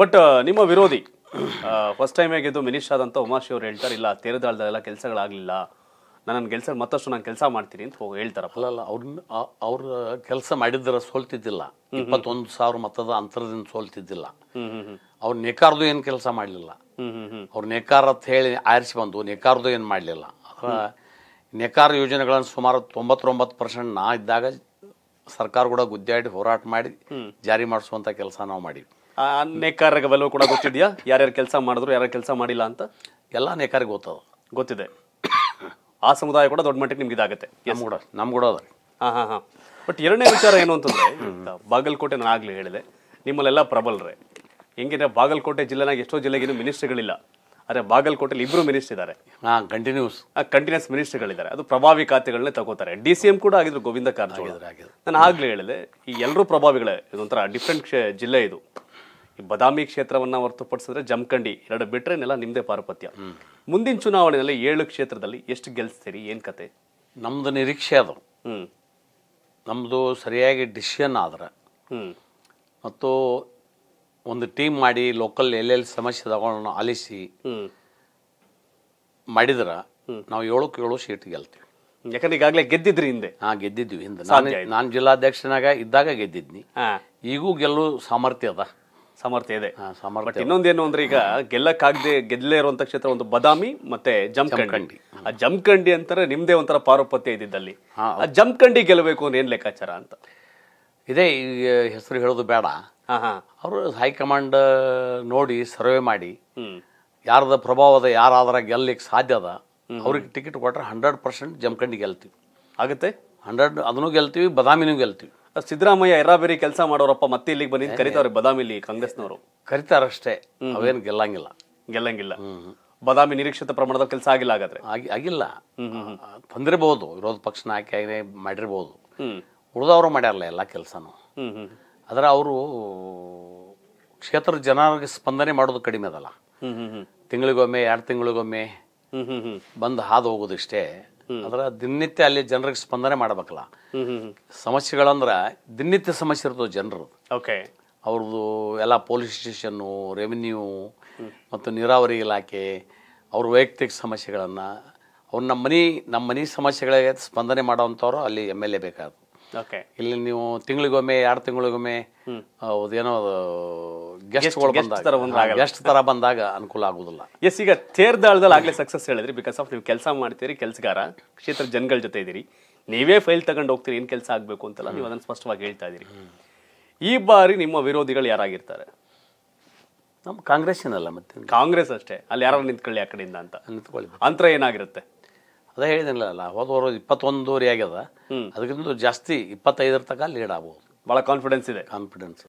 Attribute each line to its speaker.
Speaker 1: but uh, ನಿಮ್ಮ ವಿರೋಧಿ first time ಆಗಿದ್ದು ಮಿನಿಷ್ ಆದಂತ ಉಮಾಶಿ ಅವ್ರು ಹೇಳ್ತಾರೆ ಇಲ್ಲ ತೇರದಾಳ್ದಲ್ಲ ಕೆಲಸಗಳಾಗಲಿಲ್ಲ ನನ್ನ ಕೆಲಸ ಮತ್ತಷ್ಟು ನಾನು ಕೆಲಸ ಮಾಡ್ತೀನಿ ಅಂತ ಹೋಗಿ ಹೇಳ್ತಾರೆ ಅಲ್ಲ ಅವ್ರನ್ನ
Speaker 2: ಅವ್ರ ಕೆಲಸ ಮಾಡಿದ್ರೆ ಸೋಲ್ತಿದ್ದಿಲ್ಲ ಇಪ್ಪತ್ತೊಂದು ಸಾವಿರ ಮತದ ಅಂತರದಿಂದ ಸೋಲ್ತಿದ್ದಿಲ್ಲ ಅವ್ರು ನೇಕಾರ್ದು ಏನು ಕೆಲಸ ಮಾಡಲಿಲ್ಲ ಅವ್ರ ನೇಕಾರ ಅಂತ ಹೇಳಿ ಆರಿಸಿ ಬಂದು ನೇಕಾರ್ದು ಏನು ಮಾಡಲಿಲ್ಲ ನೇಕಾರ ಯೋಜನೆಗಳನ್ನು ಸುಮಾರು ತೊಂಬತ್ತೊಂಬತ್ತು ಪರ್ಸೆಂಟ್ ನಾ ಇದ್ದಾಗ ಸರ್ಕಾರ ಕೂಡ ಗುದ್ದಾಡಿ ಹೋರಾಟ ಮಾಡಿ ಜಾರಿ ಮಾಡಿಸುವಂಥ ಕೆಲಸ ನಾವು ಮಾಡಿವಿ
Speaker 1: ನೇಕಾರರಿಗೆ ಬಲವು ಕೂಡ ಗೊತ್ತಿದೆಯಾ ಯಾರ್ಯಾರು ಕೆಲಸ ಮಾಡಿದ್ರು ಯಾರ್ಯಾರು ಕೆಲಸ ಮಾಡಿಲ್ಲ ಅಂತ ಎಲ್ಲ ನೇಕಾರಿಗೆ ಗೊತ್ತದ ಗೊತ್ತಿದೆ ಆ ಸಮುದಾಯ ಕೂಡ ದೊಡ್ಡ ಮಟ್ಟಿಗೆ ನಿಮ್ಗೆ ಇದಾಗುತ್ತೆ ನಮ್ಮ ಕೂಡ ನಮ್ಮ ಕೂಡ ಅದ ಹಾಂ ಹಾಂ ಹಾಂ ಬಟ್ ಎರಡನೇ ವಿಚಾರ ಏನು ಅಂತಂದರೆ ಬಾಗಲಕೋಟೆ ನಾನು ಆಗಲೇ ಹೇಳಿದೆ ನಿಮ್ಮಲ್ಲೆಲ್ಲ ಪ್ರಬಲರೇ ಹೆಂಗಿದ್ರೆ ಬಾಗಲಕೋಟೆ ಜಿಲ್ಲೆನಾಗ ಎಷ್ಟೋ ಜಿಲ್ಲೆಗೇನು ಮಿನಿಸ್ಟ್ರಿಗಳಿಲ್ಲ ಆದರೆ ಬಾಗಲಕೋಟೆಲಿ ಇಬ್ಬರು ಮಿನಿಸ್ಟರ್ ಇದ್ದಾರೆ ಹಾಂ ಕಂಟಿನ್ಯೂಸ್ ಕಂಟಿನ್ಯೂಸ್ ಮಿನಿಸ್ಟ್ರಿಗಳಿದ್ದಾರೆ ಅದು ಪ್ರಭಾವಿ ಖಾತೆಗಳನ್ನೇ ತಗೋತಾರೆ ಡಿ ಸಿ ಎಂ ಕೂಡ ಆಗಿದ್ರು ಗೋವಿಂದ ಕಾರಜೋಳ ನಾನು ಆಗಲೇ ಹೇಳಿದೆ ಈ ಎಲ್ಲರೂ ಪ್ರಭಾವಿಗಳೇ ಇದೊಂಥರ ಡಿಫ್ರೆಂಟ್ ಜಿಲ್ಲೆ ಇದು ಈ ಬದಾಮಿ ಕ್ಷೇತ್ರವನ್ನು ಹೊರತುಪಡಿಸಿದ್ರೆ ಜಮಖಂಡಿ ಎರಡು ಬಿಟ್ಟರೆ ನೆಲ ನಿಮ್ಮದೇ ಪಾರುಪತ್ಯ ಮುಂದಿನ ಚುನಾವಣೆಯಲ್ಲಿ ಏಳು ಕ್ಷೇತ್ರದಲ್ಲಿ ಎಷ್ಟು ಗೆಲ್ಲಿಸ್ತೀರಿ ಏನು ಕತೆ ನಮ್ಮದು ನಿರೀಕ್ಷೆ ಅದು
Speaker 2: ನಮ್ಮದು ಸರಿಯಾಗಿ ಡಿಸಿಷನ್ ಆದ್ರೆ ಮತ್ತು ಒಂದು ಟೀಮ್ ಮಾಡಿ ಲೋಕಲ್ ಎಲ್ಲೆಲ್ಲಿ ಸಮಸ್ಯೆ ತಗೊಂಡು ಆಲಿಸಿ ಮಾಡಿದ್ರೆ ನಾವು ಏಳಕ್ಕೆ ಏಳು ಸೀಟ್ ಗೆಲ್ತೀವಿ ಯಾಕಂದ್ರೆ ಈಗಾಗಲೇ ಗೆದ್ದಿದ್ರಿ ಹಿಂದೆ ಹಾಂ ಗೆದ್ದಿದ್ವಿ ಹಿಂದೆ ನಾನು ನಾನು ಜಿಲ್ಲಾಧ್ಯಕ್ಷನಾಗ ಇದ್ದಾಗ ಗೆದ್ದಿದ್ನಿ ಈಗೂ ಗೆಲ್ಲೋ ಸಾಮರ್ಥ್ಯ ಅದ ಸಾಮರ್ಥ್ಯ ಇದೆ
Speaker 1: ಬಟ್ ಇನ್ನೊಂದೇನು ಅಂದ್ರೆ ಈಗ ಗೆಲ್ಲಕ್ಕಾಗದೆ ಗೆದ್ದಲೇ ಇರುವಂತ ಕ್ಷೇತ್ರ ಒಂದು ಬದಾಮಿ ಮತ್ತೆ ಜಮಖಂಡಿ ಆ ಜಮ್ಕಂಡಿ ಅಂತಾರೆ ನಿಮ್ದೇ ಒಂಥರ ಪಾರುಪತ್ಯ ಇದ್ದಿದ್ದಲ್ಲಿ ಆ ಗೆಲ್ಬೇಕು ಗೆಲ್ಲಬೇಕು ಏನ್ ಲೆಕ್ಕಾಚಾರ ಅಂತ ಇದೇ ಈ ಹೆಸರು ಹೇಳೋದು ಬೇಡ ಅವರು
Speaker 2: ಹೈಕಮಾಂಡ್ ನೋಡಿ ಸರ್ವೆ ಮಾಡಿ ಯಾರದ ಪ್ರಭಾವದ ಯಾರಾದ್ರ ಗೆಲ್ಲಕ್ಕೆ ಸಾಧ್ಯ ಅದ ಅವ್ರಿಗೆ ಟಿಕೆಟ್ ಕೊಟ್ರೆ ಹಂಡ್ರೆಡ್ ಪರ್ಸೆಂಟ್ ಜಮಖಂಡಿ ಗೆಲ್ತೀವಿ ಆಗುತ್ತೆ ಹಂಡ್ರೆಡ್ ಅದನ್ನು ಗೆಲ್ತೀವಿ
Speaker 1: ಬದಾಮಿನೂ ಗೆಲ್ತೀವಿ ಸಿದ್ದರಾಮಯ್ಯ ಎರಾಬೇರಿ ಕೆಲಸ ಮಾಡೋರಪ್ಪ ಮತ್ತೆ ಇಲ್ಲಿಗೆ ಬಂದಿದ್ದು ಕರಿತಾವ್ರೆ ಬದಾಮಿಲಿ ಕಾಂಗ್ರೆಸ್ನವರು
Speaker 2: ಕರಿತಾರಷ್ಟೇ
Speaker 1: ಅವೇನು ಗೆಲ್ಲಂಗಿಲ್ಲ ಗೆಲ್ಲಂಗಿಲ್ಲ ಬದಾಮಿ ನಿರೀಕ್ಷಿತ ಪ್ರಮಾಣದ ಕೆಲಸ ಆಗಿಲ್ಲ ಹಾಗಾದ್ರೆ
Speaker 2: ಆಗಿಲ್ಲ ತಂದಿರಬಹುದು ವಿರೋಧ ಪಕ್ಷನ ಹಾಕಿ ಮಾಡಿರ್ಬೋದು ಉಳಿದವರು ಮಾಡ್ಯಾರಲ್ಲ ಎಲ್ಲ ಕೆಲಸನೂ ಆದರೆ ಅವರು ಕ್ಷೇತ್ರದ ಜನರಿಗೆ ಸ್ಪಂದನೆ ಮಾಡೋದು ಕಡಿಮೆ ಅದಲ್ಲ ತಿಂಗಳಿಗೊಮ್ಮೆ ಎರಡು ತಿಂಗಳಿಗೊಮ್ಮೆ ಬಂದು ಹಾದು ಹೋಗೋದಿಷ್ಟೇ ಅಂದ್ರೆ ದಿನನಿತ್ಯ ಅಲ್ಲಿ ಜನರಿಗೆ ಸ್ಪಂದನೆ ಮಾಡ್ಬೇಕಲ್ಲ ಸಮಸ್ಯೆಗಳಂದ್ರ ದಿನನಿತ್ಯ ಸಮಸ್ಯೆ ಇರ್ತದೆ ಜನರು ಓಕೆ ಅವ್ರದ್ದು ಎಲ್ಲ ಪೊಲೀಸ್ ಸ್ಟೇಷನ್ನು ರೆವಿನ್ಯೂ ಮತ್ತು ನೀರಾವರಿ ಇಲಾಖೆ ಅವ್ರ ವೈಯಕ್ತಿಕ ಸಮಸ್ಯೆಗಳನ್ನ ಅವ್ರು ನಮ್ಮ ಮನೆ ನಮ್ಮ ಮನಿ ಸಮಸ್ಯೆಗಳಿಗೆ ಸ್ಪಂದನೆ ಮಾಡೋವಂಥವ್ರು ಅಲ್ಲಿ ಎಮ್ ಎಲ್ ಎ ಬೇಕಾದ್ರು ಓಕೆ ಇಲ್ಲಿ ನೀವು ತಿಂಗಳಿಗೊಮ್ಮೆ ಎರಡು ತಿಂಗಳಿಗೊಮ್ಮೆ ಅದೇನೋ ಬಂದಾಗ ಗೆಸ್ಟ್ ತರ
Speaker 1: ಬಂದಾಗ ಅನುಕೂಲ ಆಗುದಿಲ್ಲ ಎಸ್ ಈಗ ತೇರ್ದಾಳದಲ್ಲಿ ಆಗ್ಲೇ ಸಕ್ಸಸ್ ಹೇಳಿದ್ರಿ ಬಿಕಾಸ್ ಆಫ್ ನೀವು ಕೆಲಸ ಮಾಡ್ತೀರಿ ಕೆಲಸಗಾರ ಕ್ಷೇತ್ರ ಜನಗಳ ಜೊತೆ ಇದೀರಿ ನೀವೇ ಫೈಲ್ ತಗೊಂಡು ಹೋಗ್ತೀರಿ ಏನು ಕೆಲಸ ಆಗಬೇಕು ಅಂತಲ್ಲ ನೀವು ಅದನ್ನು ಸ್ಪಷ್ಟವಾಗಿ ಹೇಳ್ತಾ ಇದ್ದೀರಿ ಈ ಬಾರಿ ನಿಮ್ಮ ವಿರೋಧಿಗಳು ಯಾರಾಗಿರ್ತಾರೆ ನಮ್ಮ ಏನಲ್ಲ ಮತ್ತೆ ಕಾಂಗ್ರೆಸ್ ಅಷ್ಟೇ ಅಲ್ಲಿ ಯಾರು ನಿಂತ್ಕೊಳ್ಳಿ ಆ ಕಡೆಯಿಂದ ಅಂತ ನಿಂತ್ಕೊಳ್ಳಿ ಅಂತರ
Speaker 2: ಏನಾಗಿರುತ್ತೆ ಅದ ಹೇಳಿದಿನಲ್ಲ ಹೋದ ಇಪ್ಪತ್ತೊಂದೂವರೆ ಆಗ್ಯದ ಅದಕ್ಕಿಂತ ಜಾಸ್ತಿ ಇಪ್ಪತ್ತೈದರ ತಕ ಲೀಡ್ ಆಗ್ಬೋದು ಭಾಳ ಕಾನ್ಫಿಡೆನ್ಸ್ ಇದೆ ಕಾನ್ಫಿಡೆನ್ಸ್